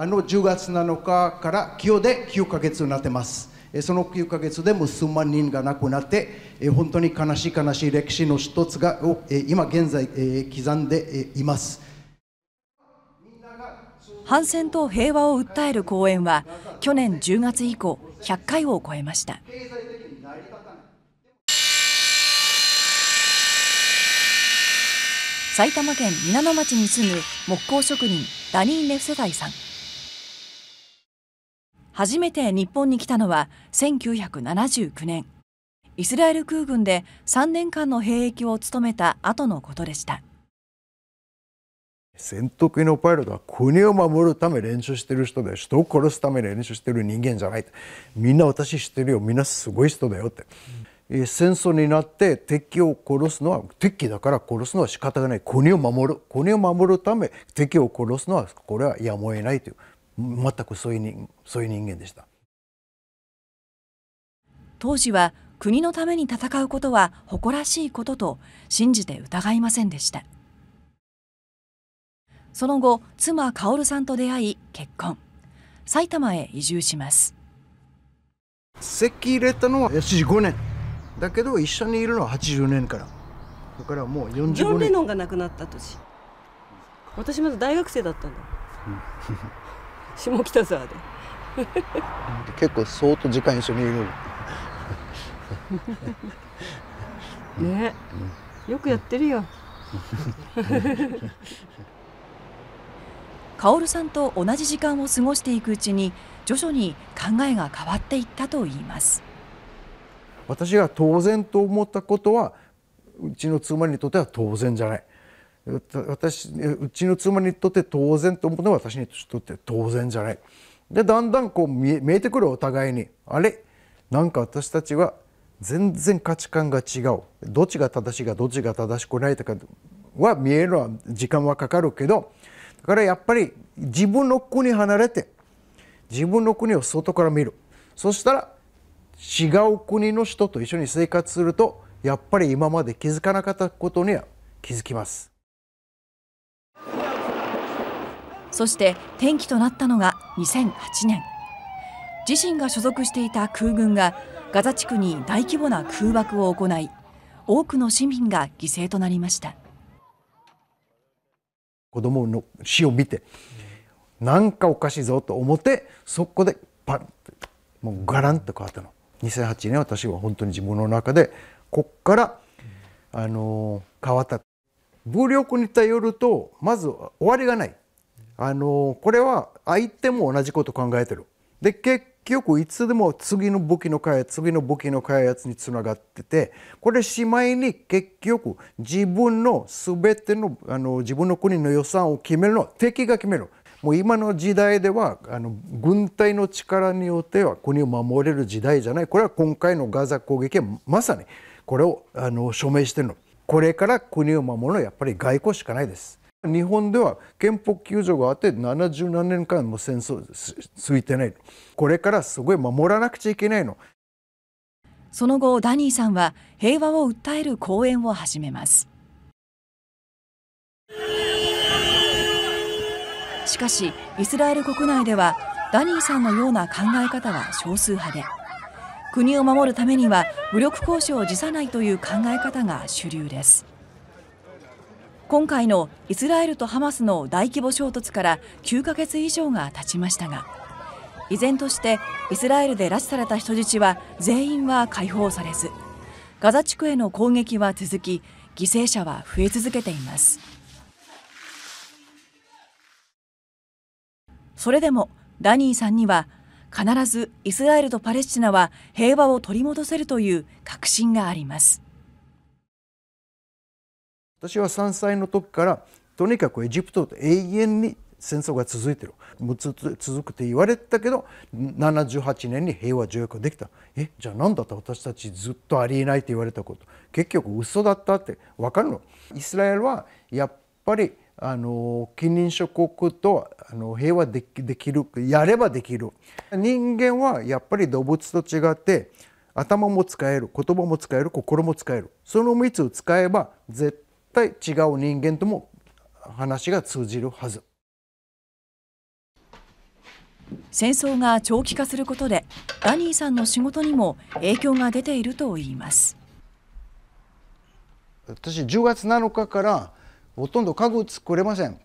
あの10月7日から今日で9ヶ月になってます。その9ヶ月でも数万人が亡くなって本当に悲しい悲しい歴史の一つが今現在刻んでいます反戦と平和を訴える講演は去年10月以降100回を超えました埼玉県皆野町に住む木工職人ダニー・ネフセダイさん初めて日本に来たのは1979年イスラエル空軍で3年間の兵役を務めた後のことでした戦闘機のパイロットは国を守るため練習してる人で人を殺すために練習してる人間じゃないみんな私知ってるよみんなすごい人だよって、うん、戦争になって敵を殺すのは敵だから殺すのは仕方がない国を守る国を守るため敵を殺すのはこれはやむを得ないという全くそういう人そういう人間でした当時は国のために戦うことは誇らしいことと信じて疑いませんでしたその後妻薫さんと出会い結婚埼玉へ移住します籍入れたのは四75年だけど一緒にいるのは80年からだからもう45年ジョン・レノンが亡くなった年私まだ大学生だったんだ、う ん下北沢で結構相当時間一緒にいる ね、よくやってるよ薫 さんと同じ時間を過ごしていくうちに徐々に考えが変わっていったといいます私が当然と思ったことはうちの妻にとっては当然じゃない私うちの妻にとって当然と思うのは私にとって当然じゃないでだんだんこう見えてくるお互いにあれなんか私たちは全然価値観が違うどっちが正しいかどっちが正しくないとかは見えるのは時間はかかるけどだからやっぱり自分の国離れて自分の国を外から見るそしたら違う国の人と一緒に生活するとやっぱり今まで気づかなかったことには気づきます。そして転機となったのが2008年自身が所属していた空軍がガザ地区に大規模な空爆を行い多くの市民が犠牲となりました子供の死を見てなんかおかしいぞと思ってそこでパンもうガランと変わったの2008年私は本当に自分の中でこっからあの変わった武力に頼るとまず終わりがないあのこれは相手も同じこと考えてる。で結局いつでも次の武器の開発次の武器の開発につながっててこれしまいに結局自分の全てのあの自分の国の予算を決めるのは敵が決める。もう今の時代ではあの軍隊の力によっては国を守れる時代じゃないこれは今回のガザ攻撃はまさにこれをあの署名してるのこれから国を守るのはやっぱり外交しかないです。日本では憲法9条があって7 0何年間も戦争続いてないこれからすごい守らなくちゃいけないのその後ダニーさんは平和を訴える講演を始めますしかしイスラエル国内ではダニーさんのような考え方は少数派で国を守るためには武力行使を辞さないという考え方が主流です。今回のイスラエルとハマスの大規模衝突から9ヶ月以上が経ちましたが依然としてイスラエルで拉致された人質は全員は解放されずガザ地区への攻撃は続き犠牲者は増え続けていますそれでもダニーさんには必ずイスラエルとパレスチナは平和を取り戻せるという確信があります私は3歳の時からとにかくエジプトと永遠に戦争が続いてる6つ続くって言われてたけど78年に平和条約ができたえじゃあ何だった私たちずっとありえないって言われたこと結局嘘だったって分かるのイスラエルはやっぱりあの近隣諸国とあの平和できるやればできる人間はやっぱり動物と違って頭も使える言葉も使える心も使えるその3つを使えば絶対対違う人間とも話が通じるはず戦争が長期化することでダニーさんの仕事にも影響が出ているといいます私10月7日からほとんど家具作れません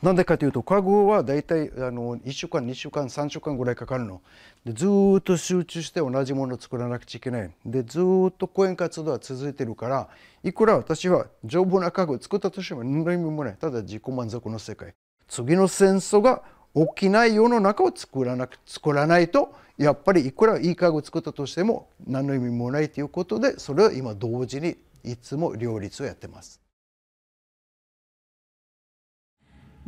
なんでかというと家具は大体あの1週間2週間3週間ぐらいかかるのでずっと集中して同じものを作らなくちゃいけないでずっと講演活動は続いてるからいくら私は丈夫な家具を作ったとしても何の意味もないただ自己満足の世界次の戦争が起きない世の中を作らなく作らないとやっぱりいくらいい家具を作ったとしても何の意味もないということでそれを今同時にいつも両立をやってます。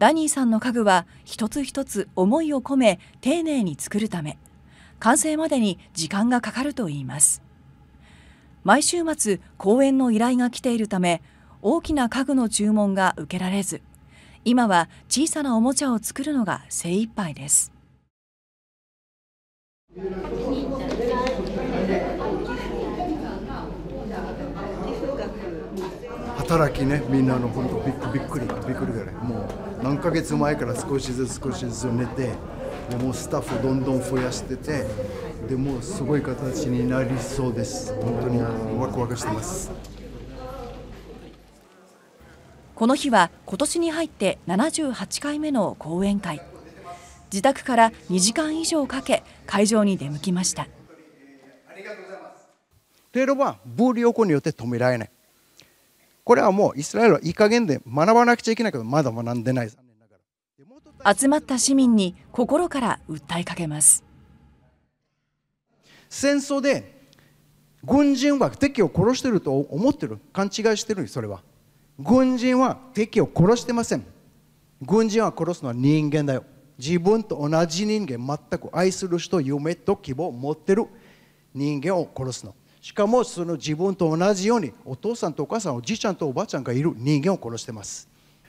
ダニーさんの家具は一つ一つ思いを込め丁寧に作るため完成までに時間がかかるといいます毎週末公演の依頼が来ているため大きな家具の注文が受けられず今は小さなおもちゃを作るのが精一杯です働きねみんなの本当びっくりびっくりぐらい何ヶ月前から少しずつ少しずつ寝てでもスタッフをどんどん増やしててでもすごい形になりそうです本当にワクワクしてますこの日は今年に入って78回目の講演会自宅から2時間以上かけ会場に出向きましたレーはブーリによって止められないこれはもうイスラエルはいい加減で学ばなくちゃいけないけどまだ学んでない集まった市民に心から訴えかけます戦争で軍人は敵を殺してると思ってる勘違いしてるそれは軍人は敵を殺してません軍人は殺すのは人間だよ自分と同じ人間全く愛する人夢と希望を持ってる人間を殺すのしかもその自分と同じようにお父さんとお母さんおじいちゃんとおばあちゃんがいる人間を殺してます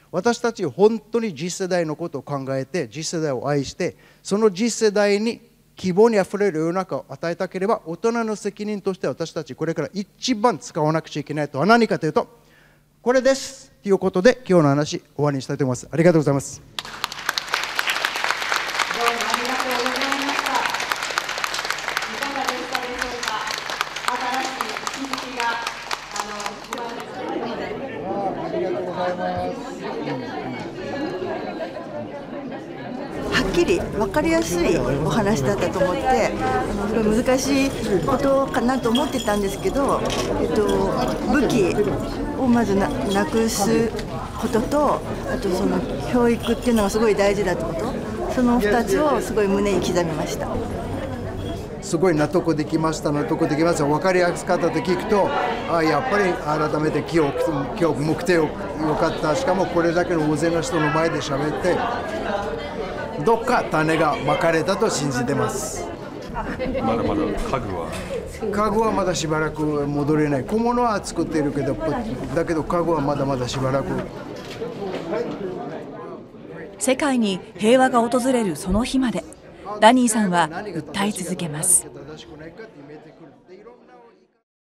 私たち本当に次世代のことを考えて次世代を愛してその次世代に希望にあふれる世の中を与えたければ大人の責任として私たちこれから一番使わなくちゃいけないとは何かというとこれですということで今日の話終わりにしたいと思いますありがとうございますきり分かりやすいお話だったと思ってすごい難しいことかなと思ってたんですけど、えっと、武器をまずななくすこととあとその教育っていうのがすごい大事だってことその2つをすごい胸に刻みました。すごい納得できました納得できました分かりやすかったと聞くとあやっぱり改めて記憶記憶目的よかったしかもこれだけの大勢の人の前で喋ってどっか種がまかれたと信じてますまだまだ家具は家具はまだしばらく戻れない小物は作ってるけどだけど家具はまだまだしばらく世界に平和が訪れるその日までダニーさんは訴え続けます。